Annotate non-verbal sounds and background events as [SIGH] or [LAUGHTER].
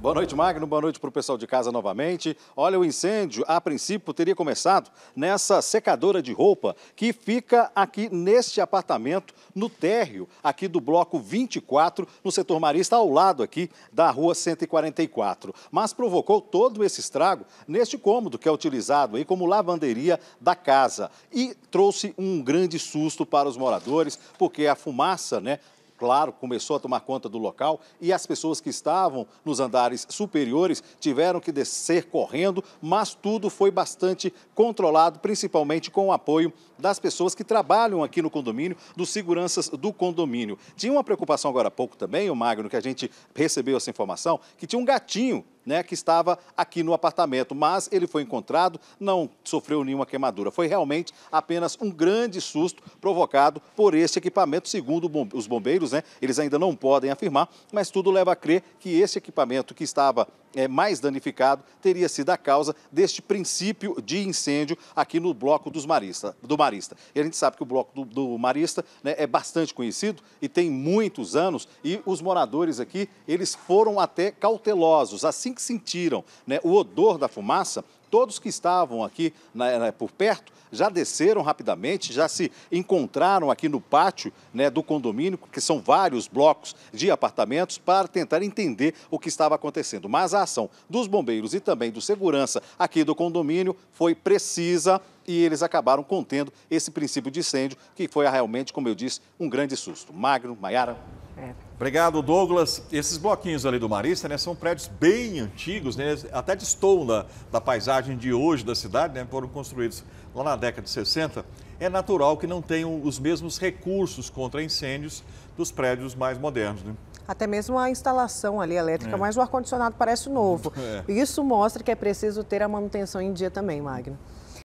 Boa noite, Magno. Boa noite para o pessoal de casa novamente. Olha, o incêndio, a princípio, teria começado nessa secadora de roupa que fica aqui neste apartamento, no térreo, aqui do bloco 24, no setor marista, ao lado aqui da rua 144. Mas provocou todo esse estrago neste cômodo que é utilizado aí como lavanderia da casa. E trouxe um grande susto para os moradores, porque a fumaça, né, claro, começou a tomar conta do local e as pessoas que estavam nos andares superiores tiveram que descer correndo, mas tudo foi bastante controlado, principalmente com o apoio das pessoas que trabalham aqui no condomínio, dos seguranças do condomínio. Tinha uma preocupação agora há pouco também, o Magno, que a gente recebeu essa informação, que tinha um gatinho né, que estava aqui no apartamento. Mas ele foi encontrado, não sofreu nenhuma queimadura. Foi realmente apenas um grande susto provocado por este equipamento, segundo os bombeiros, né? Eles ainda não podem afirmar, mas tudo leva a crer que esse equipamento que estava é, mais danificado teria sido a causa deste princípio de incêndio aqui no bloco dos Marista, do Marista. E a gente sabe que o bloco do, do Marista né, é bastante conhecido e tem muitos anos e os moradores aqui, eles foram até cautelosos. Assim que que sentiram né, o odor da fumaça, todos que estavam aqui né, né, por perto já desceram rapidamente, já se encontraram aqui no pátio né, do condomínio, que são vários blocos de apartamentos, para tentar entender o que estava acontecendo. Mas a ação dos bombeiros e também do segurança aqui do condomínio foi precisa e eles acabaram contendo esse princípio de incêndio, que foi realmente, como eu disse, um grande susto. Magno, Maiara. É. Obrigado, Douglas. Esses bloquinhos ali do Marista, né, são prédios bem antigos, né, até destoam da, da paisagem de hoje da cidade, né, foram construídos lá na década de 60. É natural que não tenham os mesmos recursos contra incêndios dos prédios mais modernos, né? Até mesmo a instalação ali elétrica, é. mas o ar-condicionado parece novo. [LAUGHS] É. Isso mostra que é preciso ter a manutenção em dia também, Magno.